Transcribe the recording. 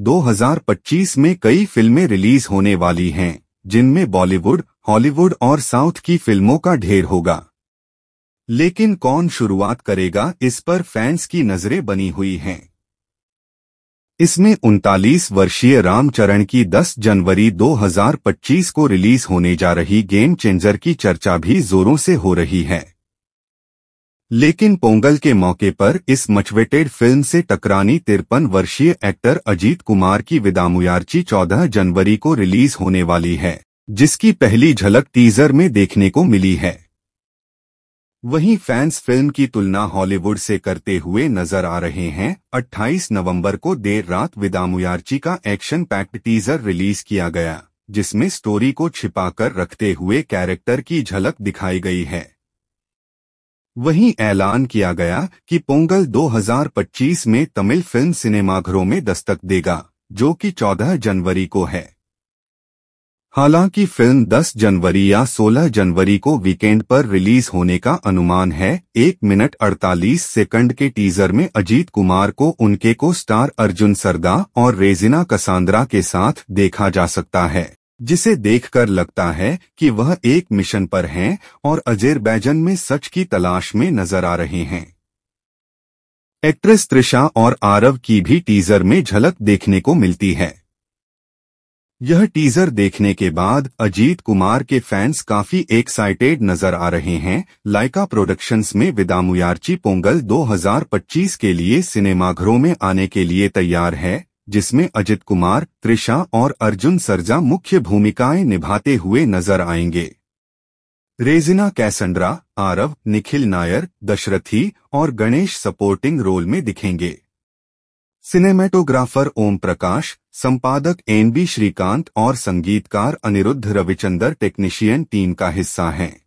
2025 में कई फिल्में रिलीज होने वाली हैं जिनमें बॉलीवुड हॉलीवुड और साउथ की फिल्मों का ढेर होगा लेकिन कौन शुरुआत करेगा इस पर फैंस की नजरें बनी हुई हैं इसमें उनतालीस वर्षीय रामचरण की 10 जनवरी 2025 को रिलीज होने जा रही गेम चेंजर की चर्चा भी जोरों से हो रही है लेकिन पोंगल के मौके पर इस मचवेटेड फिल्म से टकरानी तिरपन वर्षीय एक्टर अजीत कुमार की विदामुयार्ची 14 जनवरी को रिलीज होने वाली है जिसकी पहली झलक टीजर में देखने को मिली है वहीं फैंस फिल्म की तुलना हॉलीवुड से करते हुए नजर आ रहे हैं 28 नवंबर को देर रात विदामुयार्ची का एक्शन पैक्ड टीजर रिलीज किया गया जिसमें स्टोरी को छिपाकर रखते हुए कैरेक्टर की झलक दिखाई गई है वहीं ऐलान किया गया कि पोंगल 2025 में तमिल फिल्म सिनेमाघरों में दस्तक देगा जो कि 14 जनवरी को है हालांकि फिल्म 10 जनवरी या 16 जनवरी को वीकेंड पर रिलीज होने का अनुमान है एक मिनट 48 सेकंड के टीजर में अजीत कुमार को उनके को स्टार अर्जुन सरदा और रेजिना कसांद्रा के साथ देखा जा सकता है जिसे देखकर लगता है कि वह एक मिशन पर हैं और अजेरबैजन में सच की तलाश में नजर आ रहे हैं एक्ट्रेस त्रिशा और आरव की भी टीजर में झलक देखने को मिलती है यह टीजर देखने के बाद अजीत कुमार के फैंस काफी एक्साइटेड नजर आ रहे हैं लाइका प्रोडक्शंस में विदामुयार्ची पोंगल 2025 के लिए सिनेमाघरों में आने के लिए तैयार है जिसमें अजित कुमार त्रिशा और अर्जुन सरजा मुख्य भूमिकाएं निभाते हुए नजर आएंगे रेजिना कैसेंड्रा आरव निखिल नायर दशरथी और गणेश सपोर्टिंग रोल में दिखेंगे सिनेमेटोग्राफर ओम प्रकाश संपादक एनबी श्रीकांत और संगीतकार अनिरुद्ध रविचंदर टेक्नीशियन टीम का हिस्सा हैं